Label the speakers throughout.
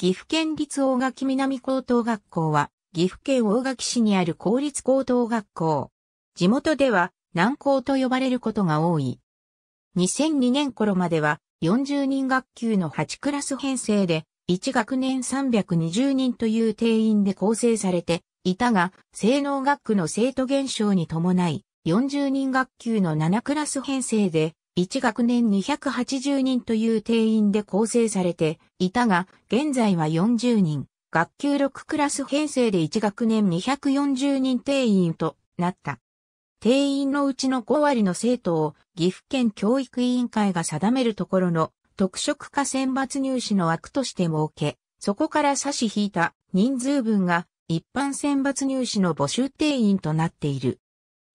Speaker 1: 岐阜県立大垣南高等学校は、岐阜県大垣市にある公立高等学校。地元では、南高と呼ばれることが多い。2002年頃までは、40人学級の8クラス編成で、1学年320人という定員で構成されていたが、性能学区の生徒減少に伴い、40人学級の7クラス編成で、1学年280人という定員で構成されていたが、現在は40人、学級6クラス編成で1学年240人定員となった。定員のうちの5割の生徒を岐阜県教育委員会が定めるところの特色化選抜入試の枠として設け、そこから差し引いた人数分が一般選抜入試の募集定員となっている。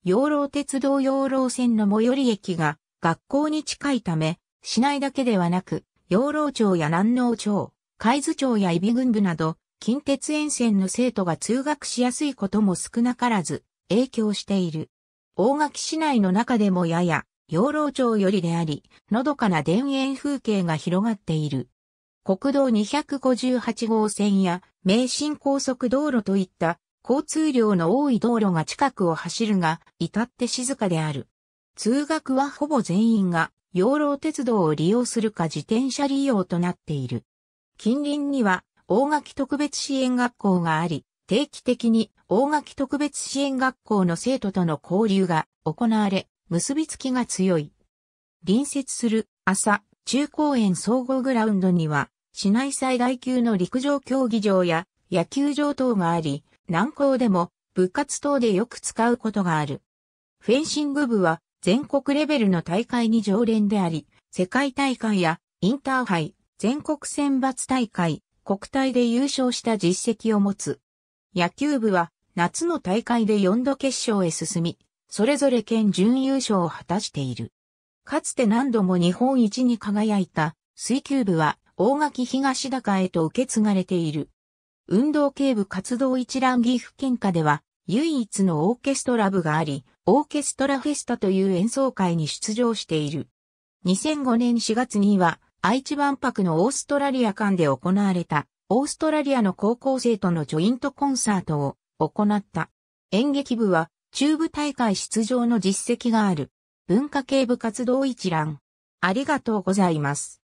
Speaker 1: 養老鉄道養老線の最寄り駅が学校に近いため、市内だけではなく、養老町や南農町、海津町や伊比郡部など、近鉄沿線の生徒が通学しやすいことも少なからず、影響している。大垣市内の中でもやや、養老町よりであり、のどかな田園風景が広がっている。国道258号線や名神高速道路といった交通量の多い道路が近くを走るが、至って静かである。通学はほぼ全員が養老鉄道を利用するか自転車利用となっている。近隣には大垣特別支援学校があり、定期的に大垣特別支援学校の生徒との交流が行われ、結びつきが強い。隣接する朝、中公園総合グラウンドには、市内最大級の陸上競技場や野球場等があり、南高でも部活等でよく使うことがある。フェンシング部は全国レベルの大会に常連であり、世界大会やインターハイ、全国選抜大会、国体で優勝した実績を持つ。野球部は夏の大会で4度決勝へ進み、それぞれ県準優勝を果たしている。かつて何度も日本一に輝いた水球部は大垣東高へと受け継がれている。運動系部活動一覧岐阜県下では唯一のオーケストラ部があり、オーケストラフェスタという演奏会に出場している。2005年4月には愛知万博のオーストラリア間で行われたオーストラリアの高校生とのジョイントコンサートを行った。演劇部は中部大会出場の実績がある文化系部活動一覧。ありがとうございます。